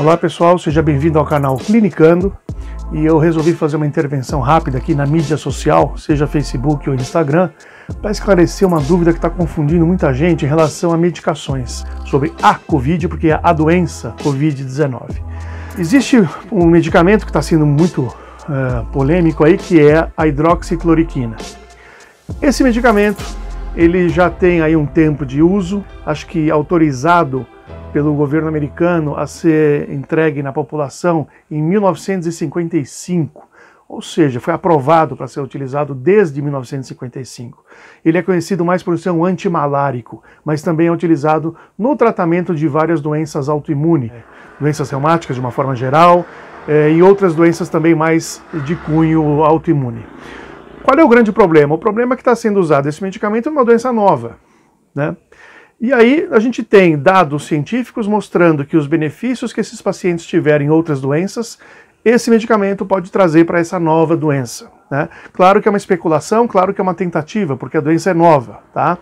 Olá pessoal, seja bem-vindo ao canal Clinicando e eu resolvi fazer uma intervenção rápida aqui na mídia social, seja Facebook ou Instagram, para esclarecer uma dúvida que está confundindo muita gente em relação a medicações sobre a Covid, porque é a doença Covid-19. Existe um medicamento que está sendo muito uh, polêmico aí, que é a hidroxicloroquina. Esse medicamento ele já tem aí um tempo de uso, acho que autorizado pelo governo americano a ser entregue na população em 1955, ou seja, foi aprovado para ser utilizado desde 1955. Ele é conhecido mais por ser um antimalárico, mas também é utilizado no tratamento de várias doenças autoimunes, é. doenças reumáticas de uma forma geral eh, e outras doenças também mais de cunho autoimune. Qual é o grande problema? O problema é que está sendo usado esse medicamento é uma doença nova, né? E aí a gente tem dados científicos mostrando que os benefícios que esses pacientes tiverem em outras doenças, esse medicamento pode trazer para essa nova doença. Né? Claro que é uma especulação, claro que é uma tentativa, porque a doença é nova, tá?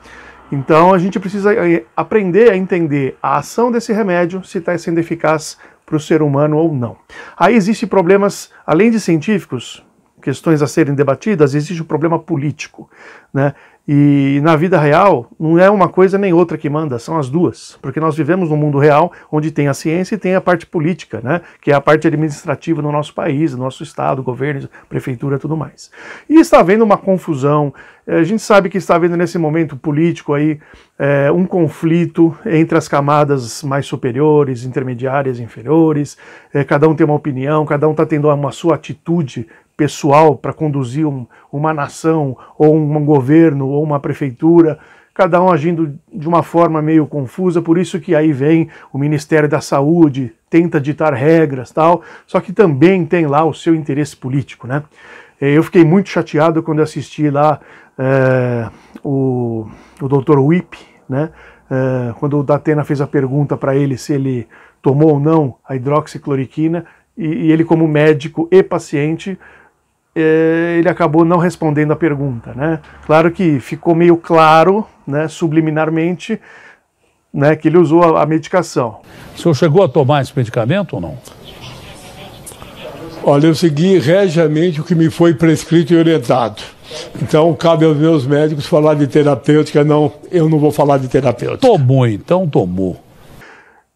Então a gente precisa eh, aprender a entender a ação desse remédio, se está sendo eficaz para o ser humano ou não. Aí existem problemas, além de científicos, questões a serem debatidas, existe o um problema político. Né? E na vida real, não é uma coisa nem outra que manda, são as duas. Porque nós vivemos num mundo real onde tem a ciência e tem a parte política, né? que é a parte administrativa no nosso país, no nosso estado, governo, prefeitura tudo mais. E está havendo uma confusão. É, a gente sabe que está havendo nesse momento político aí é, um conflito entre as camadas mais superiores, intermediárias, inferiores. É, cada um tem uma opinião, cada um está tendo uma sua atitude pessoal para conduzir um, uma nação, ou um, governo, ou uma prefeitura, cada um agindo de uma forma meio confusa, por isso que aí vem o Ministério da Saúde, tenta ditar regras tal, só que também tem lá o seu interesse político, né? Eh, eu fiquei muito chateado quando assisti lá é, o, o Dr. Whip, né? É, quando o Datena fez a pergunta para ele se ele tomou ou não a hidroxicloroquina, e, e ele, como médico e paciente, eh, ele acabou não respondendo a pergunta, né? Claro que ficou meio claro, né, subliminarmente, né, que ele usou a, a medicação. O senhor chegou a tomar esse medicamento ou não? Olha, eu segui regiamente o que me foi prescrito e orientado. Então, cabe aos meus médicos falar de terapêutica. Não, eu não vou falar de terapêutica. Tomou, então tomou.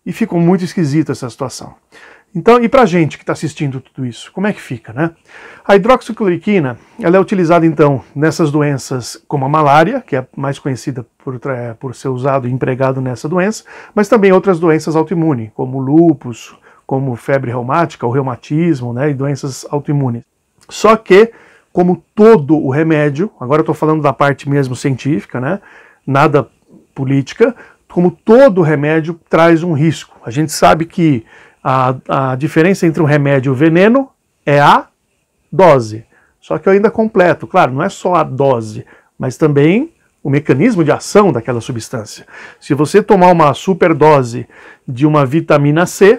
E ficou muito esquisita essa situação. Então, e para a gente que está assistindo tudo isso, como é que fica, né? A hidroxicloroquina, ela é utilizada então nessas doenças como a malária, que é mais conhecida por, por ser usado e empregado nessa doença, mas também outras doenças autoimunes, como lúpus, como febre reumática, ou reumatismo, né, e doenças autoimunes. Só que, como todo o remédio, agora eu estou falando da parte mesmo científica, né, nada política, como todo remédio traz um risco. A gente sabe que a, a diferença entre um remédio e o veneno é a dose. Só que eu ainda completo, claro, não é só a dose, mas também o mecanismo de ação daquela substância. Se você tomar uma superdose de uma vitamina C,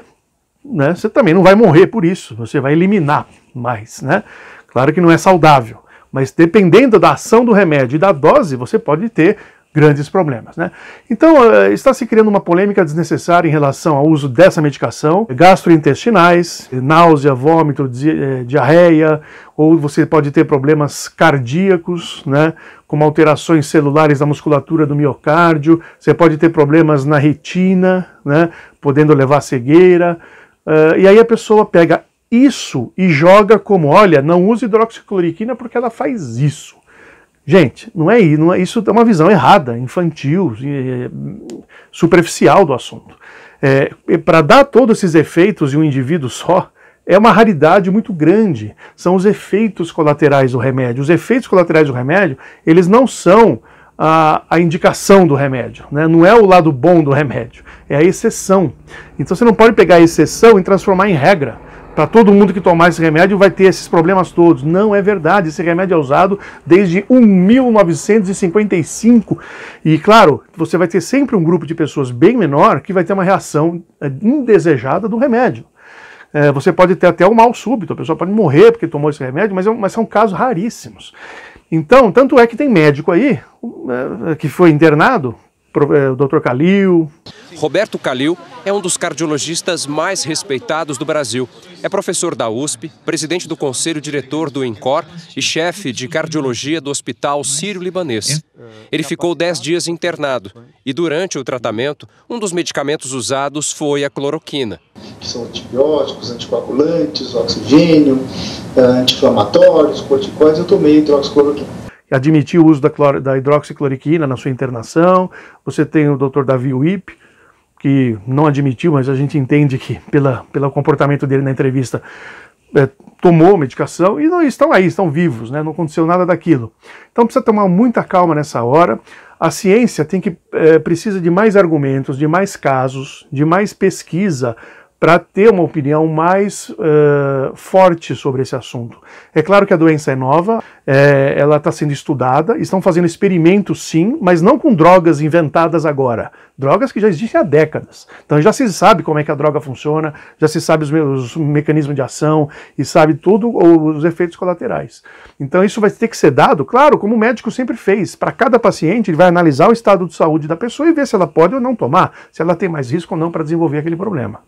né, você também não vai morrer por isso, você vai eliminar mais, né? Claro que não é saudável, mas dependendo da ação do remédio e da dose, você pode ter grandes problemas. Né? Então, eh, está se criando uma polêmica desnecessária em relação ao uso dessa medicação, gastrointestinais, náusea, vômito, di eh, diarreia, ou você pode ter problemas cardíacos, né, como alterações celulares da musculatura do miocárdio, você pode ter problemas na retina, né, podendo levar cegueira. Uh, e aí a pessoa pega isso e joga como, olha, não use hidroxicloroquina porque ela faz isso. Gente, não é, não é isso é uma visão errada, infantil, superficial do assunto. É, Para dar todos esses efeitos em um indivíduo só, é uma raridade muito grande. São os efeitos colaterais do remédio. Os efeitos colaterais do remédio, eles não são a, a indicação do remédio, né? não é o lado bom do remédio, é a exceção. Então você não pode pegar a exceção e transformar em regra para todo mundo que tomar esse remédio vai ter esses problemas todos. Não é verdade. Esse remédio é usado desde 1955. E claro, você vai ter sempre um grupo de pessoas bem menor que vai ter uma reação eh, indesejada do remédio. É, você pode ter até um mal súbito, a pessoa pode morrer porque tomou esse remédio, mas, é, mas são casos raríssimos. Então, tanto é que tem médico aí eh, que foi internado é, o Dr. Calil. Roberto Calil é um dos cardiologistas mais respeitados do Brasil. É professor da USP, presidente do conselho diretor do INCOR e chefe de cardiologia do Hospital Sírio-Libanês. Ele ficou 10 dias internado e, durante o tratamento, um dos medicamentos usados foi a cloroquina. Que são antibióticos, anticoagulantes, oxigênio, eh, anti-inflamatórios, corticoides. Eu tomei hidroxicloroquina admitiu o uso da, cloro, da hidroxicloroquina na sua internação. Você tem o Dr. Davi Wip, que não admitiu, mas a gente entende que, pela, pelo comportamento dele na entrevista, é, tomou medicação e não estão aí, estão vivos, né? não aconteceu nada daquilo. Então precisa tomar muita calma nessa hora. A ciência tem que é, precisa de mais argumentos, de mais casos, de mais pesquisa para ter uma opinião mais uh, forte sobre esse assunto. É claro que a doença é nova, é, ela está sendo estudada, estão fazendo experimentos sim, mas não com drogas inventadas agora. Drogas que já existem há décadas. Então já se sabe como é que a droga funciona, já se sabe os, me os mecanismos de ação e sabe tudo os efeitos colaterais. Então isso vai ter que ser dado, claro, como o médico sempre fez. Para cada paciente, ele vai analisar o estado de saúde da pessoa e ver se ela pode ou não tomar, se ela tem mais risco ou não para desenvolver aquele problema.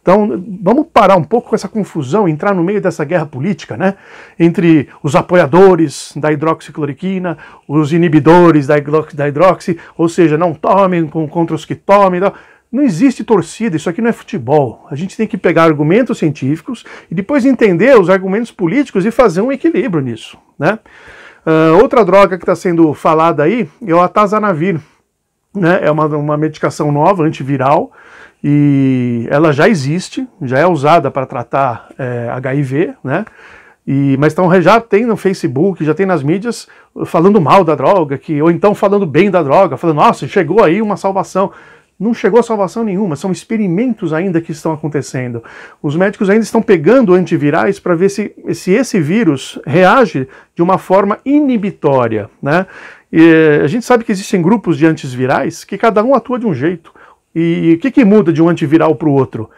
Então, vamos parar um pouco com essa confusão, entrar no meio dessa guerra política, né? Entre os apoiadores da hidroxicloroquina, os inibidores da, da hidroxi, ou seja, não tomem contra os que tomem. Não. Não existe torcida, isso aqui não é futebol. A gente tem que pegar argumentos científicos e depois entender os argumentos políticos e fazer um equilíbrio nisso, né? Uh, outra droga que está sendo falada aí é o atazanavir, né? É uma, uma medicação nova, antiviral, e ela já existe, já é usada para tratar é, eh, HIV, né? E, mas então já tem no Facebook, já tem nas mídias falando mal da droga, que, ou então falando bem da droga, falando, nossa, chegou aí uma salvação. Não chegou a salvação nenhuma, são experimentos ainda que estão acontecendo. Os médicos ainda estão pegando antivirais para ver se, se esse vírus reage de uma forma inibitória. Né? E, eh, a gente sabe que existem grupos de antivirais que cada um atua de um jeito. E o que, que muda de um antiviral para o outro?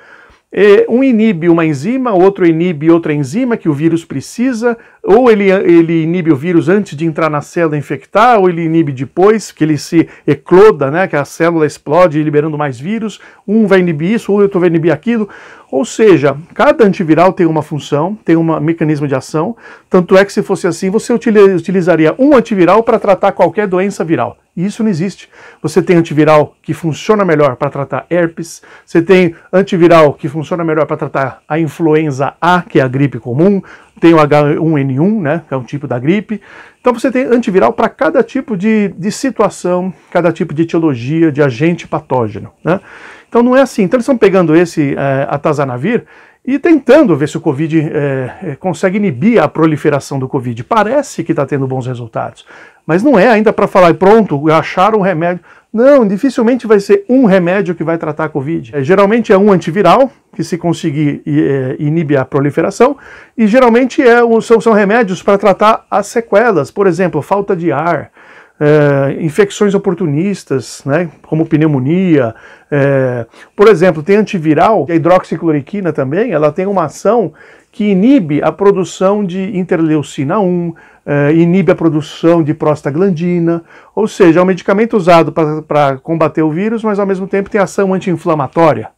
É, um inibe uma enzima, outro inibe outra enzima que o vírus precisa, ou ele, ele inibe o vírus antes de entrar na célula infectar, ou ele inibe depois, que ele se ecloda, né, que a célula explode liberando mais vírus, um vai inibir isso, outro vai inibir aquilo. Ou seja, cada antiviral tem uma função, tem um mecanismo de ação, tanto é que se fosse assim, você utilizaria um antiviral para tratar qualquer doença viral. E isso não existe. Você tem antiviral que funciona melhor para tratar herpes, você tem antiviral que funciona melhor para tratar a influenza A, que é a gripe comum, tem o H1N1, né, que é um tipo da gripe. Então você tem antiviral para cada tipo de, de situação, cada tipo de etiologia, de agente patógeno. Né? Então não é assim. Então eles estão pegando esse é, atazanavir e tentando ver se o Covid é, consegue inibir a proliferação do Covid. Parece que está tendo bons resultados, mas não é ainda para falar, pronto, achar um remédio. Não, dificilmente vai ser um remédio que vai tratar a Covid. É, geralmente é um antiviral, que se conseguir é, inibir a proliferação, e geralmente é, são, são remédios para tratar as sequelas, por exemplo, falta de ar, é, infecções oportunistas, né, como pneumonia. É, por exemplo, tem antiviral, é a hidroxicloroquina também, ela tem uma ação que inibe a produção de interleucina 1, é, inibe a produção de prostaglandina, ou seja, é um medicamento usado para combater o vírus, mas ao mesmo tempo tem ação anti-inflamatória.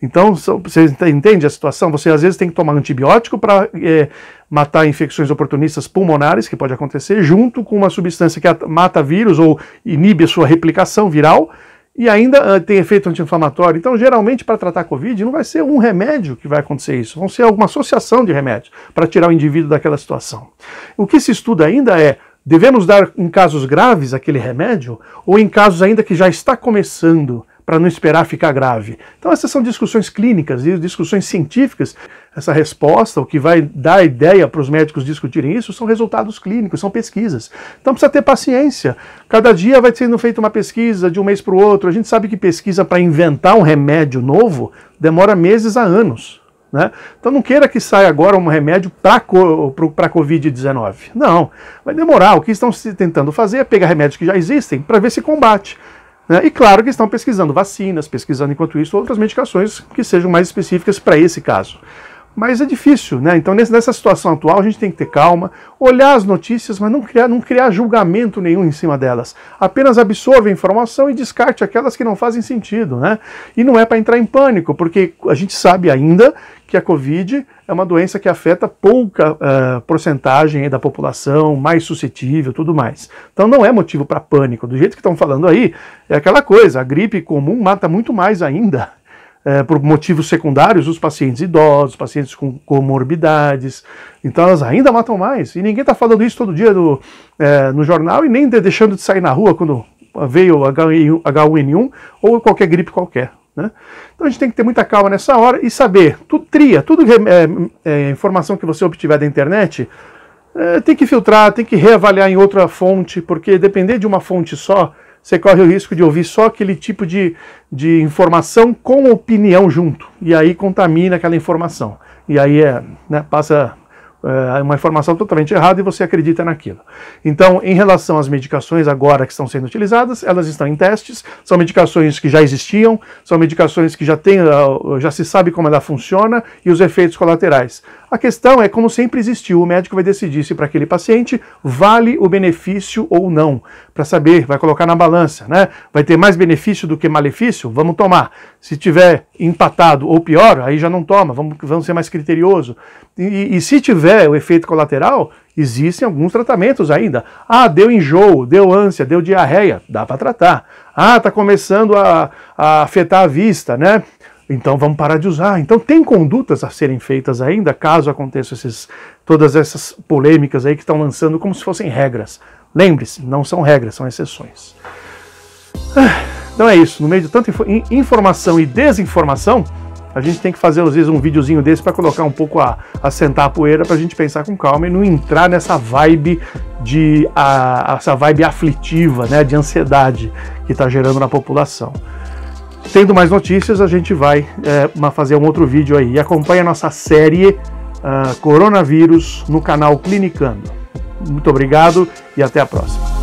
Então, você entende a situação? Você às vezes tem que tomar antibiótico para é, matar infecções oportunistas pulmonares, que pode acontecer, junto com uma substância que mata vírus ou inibe a sua replicação viral e ainda uh, tem efeito anti-inflamatório. Então, geralmente, para tratar a Covid, não vai ser um remédio que vai acontecer isso, vão ser alguma associação de remédios para tirar o indivíduo daquela situação. O que se estuda ainda é devemos dar em casos graves aquele remédio ou em casos ainda que já está começando para não esperar ficar grave. Então, essas são discussões clínicas e discussões científicas. Essa resposta, o que vai dar ideia para os médicos discutirem isso, são resultados clínicos, são pesquisas. Então, precisa ter paciência. Cada dia vai sendo feita uma pesquisa de um mês para o outro. A gente sabe que pesquisa para inventar um remédio novo demora meses a anos. Né? Então não queira que saia agora um remédio para a Covid-19. Não, vai demorar. O que estão tentando fazer é pegar remédios que já existem para ver se combate. Né? E claro que estão pesquisando vacinas, pesquisando enquanto isso outras medicações que sejam mais específicas para esse caso mas é difícil, né? Então, nessa situação atual, a gente tem que ter calma, olhar as notícias, mas não criar, não criar julgamento nenhum em cima delas. Apenas absorva a informação e descarte aquelas que não fazem sentido, né? E não é para entrar em pânico, porque a gente sabe ainda que a Covid é uma doença que afeta pouca uh, porcentagem da população, mais suscetível, tudo mais. Então não é motivo para pânico. Do jeito que estão falando aí, é aquela coisa, a gripe comum mata muito mais ainda. É, por motivos secundários, os pacientes idosos, pacientes com comorbidades. Então elas ainda matam mais. E ninguém está falando isso todo dia no, é, no jornal e nem deixando de sair na rua quando veio H1N1 ou qualquer gripe qualquer. Né? Então a gente tem que ter muita calma nessa hora e saber, tudo tria, tudo é, é, é, informação que você obtiver da internet, tem que filtrar, tem que reavaliar em outra fonte, porque depender de uma fonte só você corre o risco de ouvir só aquele tipo de, de informação com opinião junto. E aí contamina aquela informação. E aí é, né, passa é uma informação totalmente errada e você acredita naquilo. Então, em relação às medicações agora que estão sendo utilizadas, elas estão em testes, são medicações que já existiam, são medicações que já, tem, ah, já se sabe como ela funciona e os efeitos colaterais. A questão é como sempre existiu, o médico vai decidir se para aquele paciente vale o benefício ou não, para saber, vai colocar na balança, né? Vai ter mais benefício do que malefício? Vamos tomar. Se tiver empatado ou pior, aí já não toma, vamos, vamos ser mais criterioso. e, e se tiver houver o efeito colateral, existem alguns tratamentos ainda. Ah, deu enjoo, deu ânsia, deu diarreia, dá para tratar. Ah, está começando a, a afetar a vista, né? Então vamos parar de usar. Então tem condutas a serem feitas ainda, caso aconteçam esses, todas essas polêmicas aí que estão lançando como se fossem regras. Lembre-se, não são regras, são exceções. Ah, então é isso. No meio de tanta informação e desinformação, a gente tem que fazer, às vezes, um videozinho desse para colocar um pouco a, assentar sentar a poeira para a gente pensar com calma e não entrar nessa vibe de a, essa vibe aflitiva, né, de ansiedade que está gerando na população. Tendo mais notícias, a gente vai é, fazer um outro vídeo aí. acompanhe a nossa série uh, Coronavírus no canal Clinicando. Muito obrigado e até a próxima.